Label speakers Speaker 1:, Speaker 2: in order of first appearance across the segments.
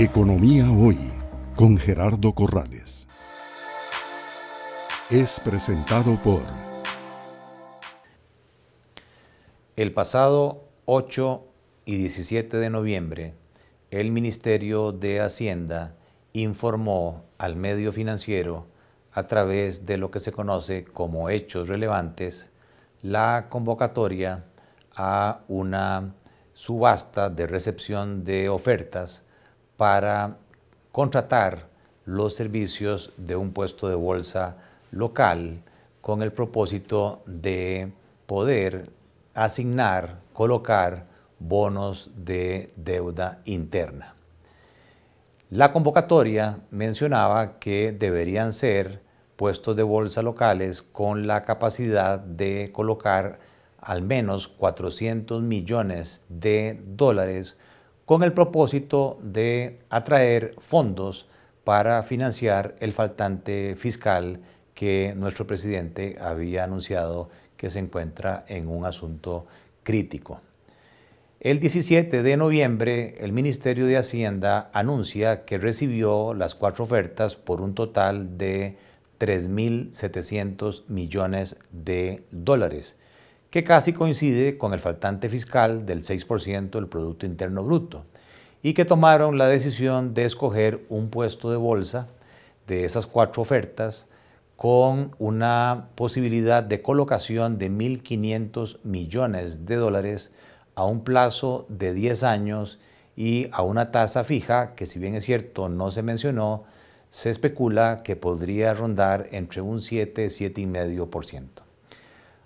Speaker 1: Economía Hoy con Gerardo Corrales. Es presentado por... El pasado 8 y 17 de noviembre, el Ministerio de Hacienda informó al medio financiero a través de lo que se conoce como hechos relevantes la convocatoria a una subasta de recepción de ofertas para contratar los servicios de un puesto de bolsa local con el propósito de poder asignar, colocar bonos de deuda interna. La convocatoria mencionaba que deberían ser puestos de bolsa locales con la capacidad de colocar al menos 400 millones de dólares con el propósito de atraer fondos para financiar el faltante fiscal que nuestro presidente había anunciado que se encuentra en un asunto crítico. El 17 de noviembre, el Ministerio de Hacienda anuncia que recibió las cuatro ofertas por un total de 3.700 millones de dólares que casi coincide con el faltante fiscal del 6% del Producto Interno Bruto, y que tomaron la decisión de escoger un puesto de bolsa de esas cuatro ofertas con una posibilidad de colocación de 1.500 millones de dólares a un plazo de 10 años y a una tasa fija que si bien es cierto no se mencionó, se especula que podría rondar entre un 7 y 7,5%.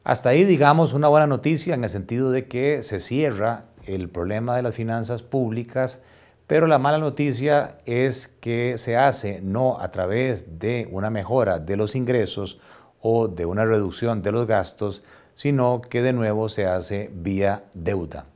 Speaker 1: Hasta ahí, digamos, una buena noticia en el sentido de que se cierra el problema de las finanzas públicas, pero la mala noticia es que se hace no a través de una mejora de los ingresos o de una reducción de los gastos, sino que de nuevo se hace vía deuda.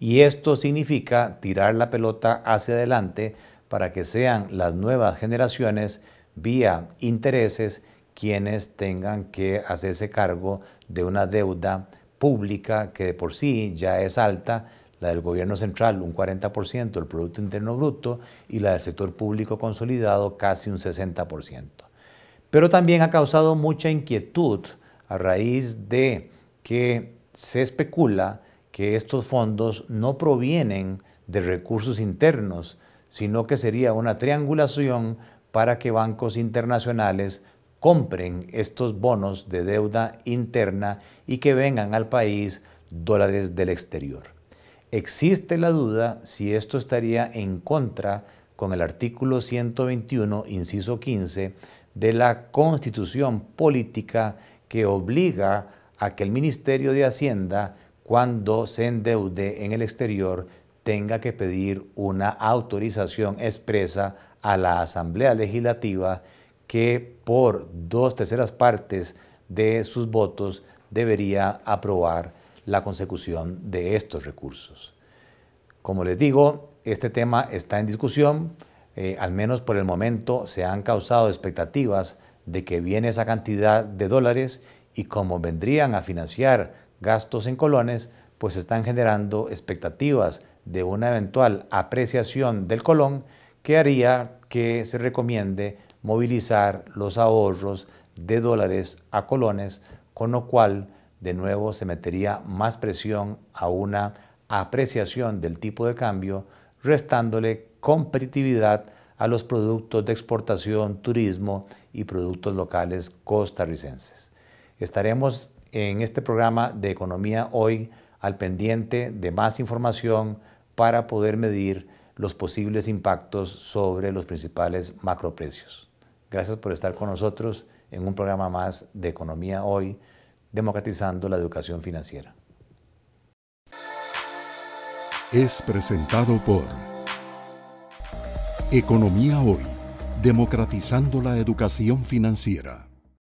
Speaker 1: Y esto significa tirar la pelota hacia adelante para que sean las nuevas generaciones vía intereses quienes tengan que hacerse cargo de una deuda pública que de por sí ya es alta, la del gobierno central un 40% del Producto Interno Bruto y la del sector público consolidado casi un 60%. Pero también ha causado mucha inquietud a raíz de que se especula que estos fondos no provienen de recursos internos, sino que sería una triangulación para que bancos internacionales compren estos bonos de deuda interna y que vengan al país dólares del exterior. Existe la duda si esto estaría en contra con el artículo 121, inciso 15, de la constitución política que obliga a que el Ministerio de Hacienda, cuando se endeude en el exterior, tenga que pedir una autorización expresa a la Asamblea Legislativa que por dos terceras partes de sus votos debería aprobar la consecución de estos recursos. Como les digo, este tema está en discusión, eh, al menos por el momento se han causado expectativas de que viene esa cantidad de dólares y como vendrían a financiar gastos en colones, pues están generando expectativas de una eventual apreciación del colón que haría que se recomiende movilizar los ahorros de dólares a colones, con lo cual de nuevo se metería más presión a una apreciación del tipo de cambio, restándole competitividad a los productos de exportación, turismo y productos locales costarricenses. Estaremos en este programa de Economía Hoy al pendiente de más información para poder medir los posibles impactos sobre los principales macroprecios. Gracias por estar con nosotros en un programa más de Economía Hoy, democratizando la educación financiera. Es presentado por Economía Hoy, democratizando la educación financiera.